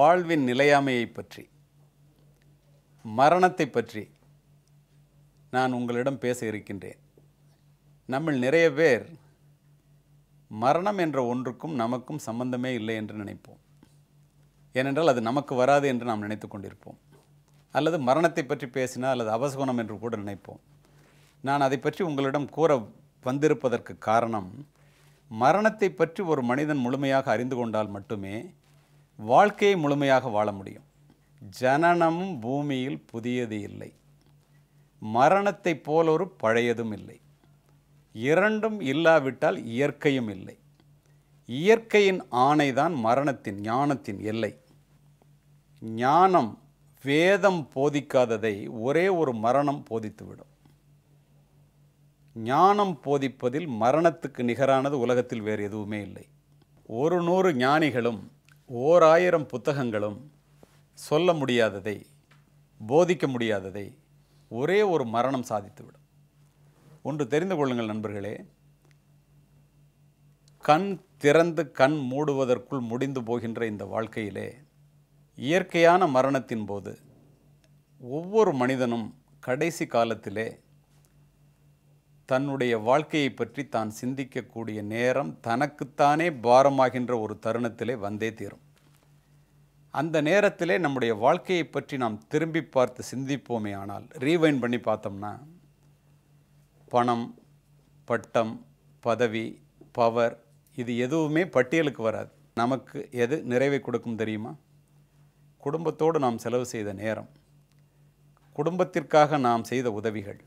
வாழ்வின் நிலையாமையை பற்றி மரணத்தை பற்றி நான் உங்களிடம் பேச இருக்கின்றேன் நம்ம நிறைய பேர் மரணம் என்ற ஒன்றுக்கும் நமக்கும் சம்பந்தமே இல்லை என்று நினைப்போம் ஏனென்றால் அது நமக்கு வராது என்று நாம் நினைத்து கொண்டிருப்போம் அல்லது மரணத்தை பற்றி பேசினால் அல்லது அவசகுணம் என்று கூட நினைப்போம் நான் அதை பற்றி உங்களிடம் கூற வந்திருப்பதற்கு காரணம் மரணத்தை பற்றி ஒரு மனிதன் முழுமையாக அறிந்து கொண்டால் மட்டுமே வாழ்க்கையை முழுமையாக வாழ முடியும் ஜனனமும் பூமியில் புதியது இல்லை மரணத்தை போல ஒரு பழையதும் இல்லை இரண்டும் இல்லாவிட்டால் இயற்கையும் இல்லை இயற்கையின் ஆணைதான் மரணத்தின் ஞானத்தின் எல்லை ஞானம் வேதம் போதிக்காததை ஒரே ஒரு மரணம் போதித்துவிடும் ஞானம் போதிப்பதில் மரணத்துக்கு நிகரானது உலகத்தில் வேறு எதுவுமே இல்லை ஒரு நூறு ஞானிகளும் ஓர் ஆயிரம் புத்தகங்களும் சொல்ல முடியாததை போதிக்க முடியாததை ஒரே ஒரு மரணம் சாதித்துவிடும் ஒன்று தெரிந்து கொள்ளுங்கள் நண்பர்களே கண் திறந்து கண் மூடுவதற்குள் முடிந்து போகின்ற இந்த வாழ்க்கையிலே இயற்கையான மரணத்தின் போது ஒவ்வொரு மனிதனும் கடைசி காலத்திலே தன்னுடைய வாழ்க்கையை பற்றி தான் சிந்திக்கக்கூடிய நேரம் தனக்குத்தானே பாரமாகின்ற ஒரு தருணத்திலே வந்தே தீரும் அந்த நேரத்திலே நம்முடைய வாழ்க்கையை பற்றி நாம் திரும்பி பார்த்து சிந்திப்போமே ஆனால் ரீவைன் பண்ணி பார்த்தோம்னா பணம் பட்டம் பதவி பவர் இது எதுவுமே பட்டியலுக்கு வராது நமக்கு எது நிறைவை கொடுக்கும் தெரியுமா குடும்பத்தோடு நாம் செலவு செய்த நேரம் குடும்பத்திற்காக நாம் செய்த உதவிகள்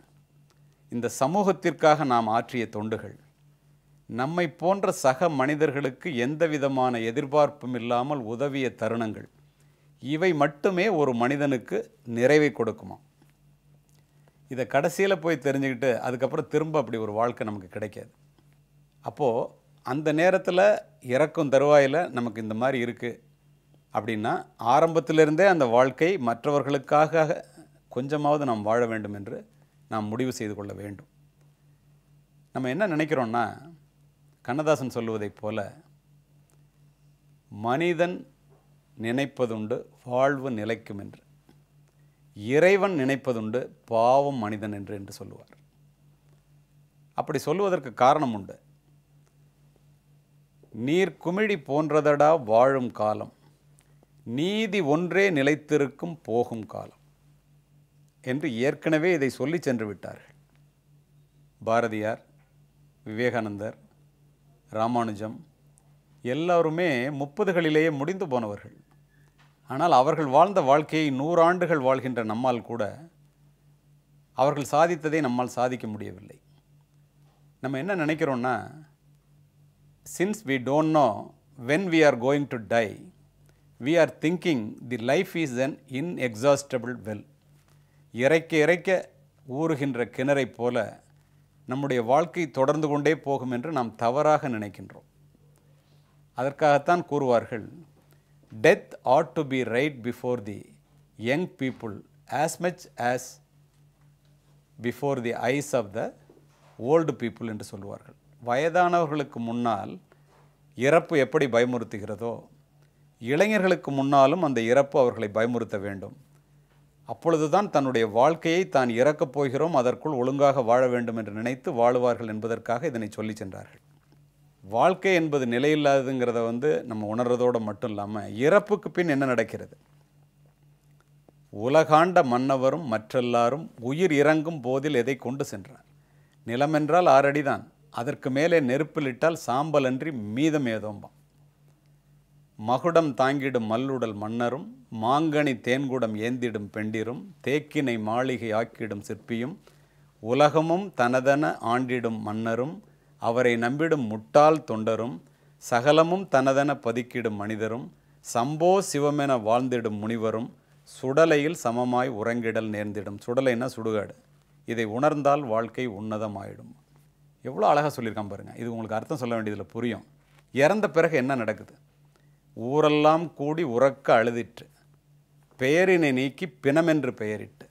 இந்த சமூகத்திற்காக நாம் ஆற்றிய தொண்டுகள் நம்மை போன்ற சக மனிதர்களுக்கு எந்த விதமான எதிர்பார்ப்பும் இல்லாமல் உதவிய தருணங்கள் இவை மட்டுமே ஒரு மனிதனுக்கு நிறைவை கொடுக்குமா இதை கடைசியில் போய் தெரிஞ்சுக்கிட்டு அதுக்கப்புறம் திரும்ப அப்படி ஒரு வாழ்க்கை நமக்கு கிடைக்காது அப்போது அந்த நேரத்தில் இறக்கும் தருவாயில் நமக்கு இந்த மாதிரி இருக்குது அப்படின்னா ஆரம்பத்திலிருந்தே அந்த வாழ்க்கை மற்றவர்களுக்காக கொஞ்சமாவது நாம் வாழ வேண்டும் என்று நாம் முடிவு செய்து கொள்ள வேண்டும் நம்ம என்ன நினைக்கிறோன்னா கண்ணதாசன் சொல்லுவதைப் போல மனிதன் நினைப்பதுண்டு வாழ்வு நிலைக்கும் என்று இறைவன் நினைப்பதுண்டு பாவம் மனிதன் என்று என்று சொல்லுவார் அப்படி சொல்லுவதற்கு காரணம் உண்டு நீர் குமிழி போன்றதடா வாழும் காலம் நீதி ஒன்றே நிலைத்திருக்கும் போகும் காலம் என்று ஏற்கனவே இதை சொல்லி சென்று விட்டார்கள் பாரதியார் விவேகானந்தர் ராமானுஜம் எல்லாருமே முப்பதுகளிலேயே முடிந்து போனவர்கள் ஆனால் அவர்கள் வாழ்ந்த வாழ்க்கையை நூறாண்டுகள் வாழ்கின்ற நம்மால் கூட அவர்கள் சாதித்ததை நம்மால் சாதிக்க முடியவில்லை நம்ம என்ன நினைக்கிறோன்னா since we don't know when we are going to die we are thinking the life is an inexhaustible well இறைக்க இறைக்க ஊறுகின்ற கிணறைப் போல நம்முடைய வாழ்க்கை தொடர்ந்து கொண்டே போகும் என்று நாம் தவறாக நினைக்கின்றோம் அதற்காகத்தான் கூறுவார்கள் death ought to be right before the young people as much as before the eyes of the old people என்று சொல்லுவார்கள் வயதானவர்களுக்கு முன்னால் இறப்பு எப்படி பயமுறுத்துகிறதோ இளைஞர்களுக்கு முன்னாலும் அந்த இறப்பு அவர்களை பயமுறுத்த வேண்டும் அப்பொழுதுதான் தன்னுடைய வாழ்க்கையை தான் இறக்கப் போகிறோம் அதற்குள் ஒழுங்காக வாழ வேண்டும் என்று நினைத்து வாழுவார்கள் என்பதற்காக இதனை சொல்லி சென்றார்கள் வாழ்க்கை என்பது நிலையில்லாததுங்கிறத வந்து நம்ம உணர்றதோடு மட்டும் இல்லாமல் இறப்புக்கு பின் என்ன நடக்கிறது உலகாண்ட மன்னவரும் மற்றெல்லாரும் உயிர் இறங்கும் போதில் எதை கொண்டு சென்றார் நிலமென்றால் ஆறடிதான் அதற்கு மேலே நெருப்பிலிட்டால் சாம்பலன்றி மீதம் ஏதோம்பான் மகுடம் தாங்கிடும் மல்லுடல் மன்னரும் மாங்கனி தேன்குடம் ஏந்திடும் பெண்டிரும் தேக்கினை மாளிகை ஆக்கிடும் சிற்பியும் உலகமும் தனதென ஆண்டிடும் மன்னரும் அவரை நம்பிடும் முட்டாள் தொண்டரும் சகலமும் தனதென பதுக்கிடும் மனிதரும் சம்போ சிவமென வாழ்ந்திடும் முனிவரும் சுடலையில் சமமாய் உறங்கிடல் நேர்ந்திடும் சுடலைன்னா சுடுகாடு இதை உணர்ந்தால் வாழ்க்கை உன்னதமாயிடும் எவ்வளோ அழகாக சொல்லியிருக்கான் பாருங்கள் இது உங்களுக்கு அர்த்தம் சொல்ல வேண்டியதில் புரியும் இறந்த பிறகு என்ன நடக்குது ஊரெல்லாம் கூடி உறக்க அழுதிட்டு பெயரினை நீக்கி பிணமென்று பெயரிட்டு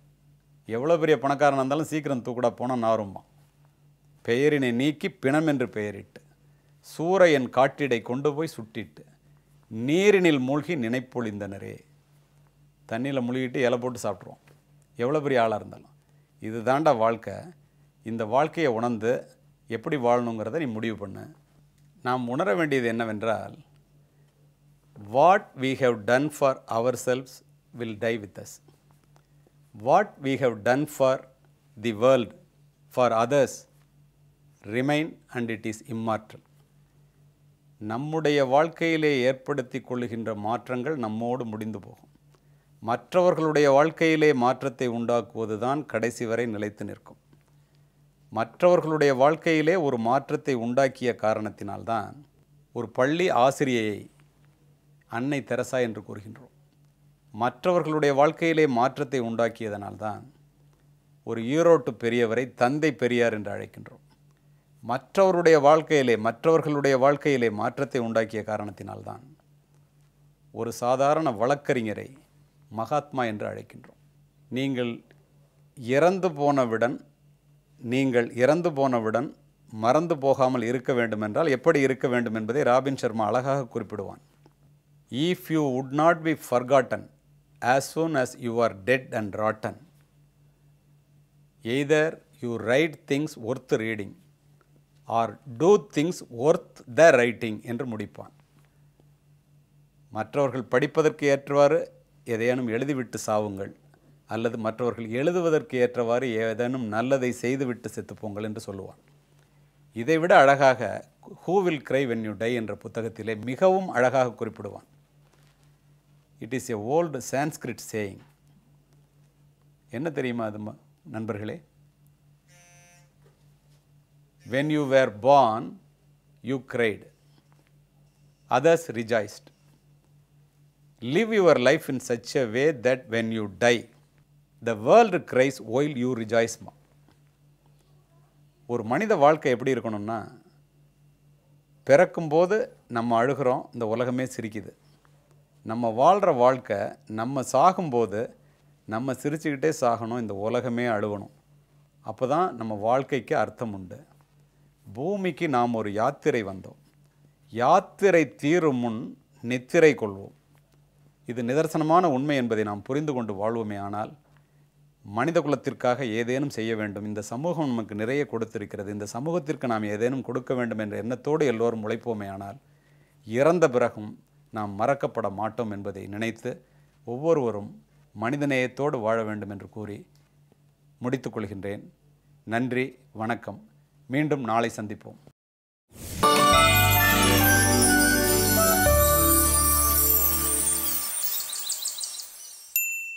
எவ்வளோ பெரிய பணக்காரன் இருந்தாலும் சீக்கிரம் தூக்கூட போனால் நாரும்மா பெயரினை நீக்கி பிணம் என்று பெயரிட்டு சூறையன் காட்டிடை கொண்டு போய் சுட்டிட்டு நீரினில் மூழ்கி நினைப்பொழிந்தனரே தண்ணியில் மூழ்கிட்டு இலை போட்டு சாப்பிட்ருவோம் எவ்வளோ பெரிய ஆளாக இருந்தாலும் இது தாண்டா வாழ்க்கை இந்த வாழ்க்கையை உணர்ந்து எப்படி வாழணுங்கிறத நீ முடிவு பண்ணு நாம் உணர வேண்டியது என்னவென்றால் what we have done for ourselves will die with us. What we have done for the world, for others, remain and it is immortal. நம்முடைய வாழ்க்கையிலே ஏற்படுத்தி கொள்ளுகின்ற மாற்றங்கள் நம்மோடு முடிந்து போகும் மற்றவர்களுடைய வாழ்க்கையிலே மாற்றத்தை உண்டாக்குவது தான் கடைசி வரை நிலைத்து நிற்கும் மற்றவர்களுடைய வாழ்க்கையிலே ஒரு மாற்றத்தை உண்டாக்கிய காரணத்தினால்தான் ஒரு பள்ளி ஆசிரியையை அன்னை தெரசா என்று கூறுகின்றோம் மற்றவர்களுடைய வாழ்க்கையிலே மாற்றத்தை உண்டாக்கியதனால்தான் ஒரு ஈரோட்டு பெரியவரை தந்தை பெரியார் என்று அழைக்கின்றோம் மற்றவருடைய வாழ்க்கையிலே மற்றவர்களுடைய வாழ்க்கையிலே மாற்றத்தை உண்டாக்கிய காரணத்தினால்தான் ஒரு சாதாரண வழக்கறிஞரை மகாத்மா என்று அழைக்கின்றோம் நீங்கள் இறந்து போனவுடன் நீங்கள் இறந்து போனவுடன் மறந்து போகாமல் இருக்க வேண்டுமென்றால் எப்படி இருக்க வேண்டும் என்பதை ராபின் சர்மா அழகாக குறிப்பிடுவான் if you would not be forgotten as soon as you are dead and rotten, either you write things worth reading or do things worth the writing என்று முடிப்பான் மற்றவர்கள் படிப்பதற்கு ஏற்றவாறு எதையானும் எழுதிவிட்டு சாவுங்கள் அல்லது மற்றவர்கள் எழுதுவதற்கு ஏற்றவாறு ஏதேனும் நல்லதை செய்துவிட்டு செத்துப்போங்கள் என்று சொல்லுவான் இதைவிட அழகாக who will cry when you die என்ற புத்தகத்திலே மிகவும் அழகாக குறிப்பிடுவான் it is a old Sanskrit saying என்ன தெரியுமா அது நண்பர்களே when you were born you cried others rejoiced live your life in such a way that when you die the world cries while you ரிஜாய்ஸ்மா ஒரு மனித வாழ்க்கை எப்படி இருக்கணும்னா பிறக்கும்போது நம்ம அழுகிறோம் இந்த உலகமே சிரிக்குது நம்ம வாழ்கிற வாழ்க்கை நம்ம சாகும்போது நம்ம சிரிச்சுக்கிட்டே சாகணும் இந்த உலகமே அழுவணும் அப்போ தான் நம்ம வாழ்க்கைக்கு அர்த்தம் உண்டு பூமிக்கு நாம் ஒரு யாத்திரை வந்தோம் யாத்திரை தீரும் முன் நித்திரை கொள்வோம் இது நிதர்சனமான உண்மை என்பதை நாம் புரிந்து கொண்டு வாழ்வோமே ஆனால் மனித குலத்திற்காக ஏதேனும் செய்ய வேண்டும் இந்த சமூகம் நமக்கு நிறைய கொடுத்திருக்கிறது இந்த சமூகத்திற்கு நாம் ஏதேனும் கொடுக்க வேண்டும் என்ற எண்ணத்தோடு எல்லோரும் உழைப்போமே ஆனால் இறந்த பிறகும் நாம் மறக்கப்பட மாட்டோம் என்பதை நினைத்து ஒவ்வொருவரும் மனிதநேயத்தோடு வாழ வேண்டும் என்று கூறி முடித்துக்கொள்கின்றேன் நன்றி வணக்கம் மீண்டும் நாளை சந்திப்போம்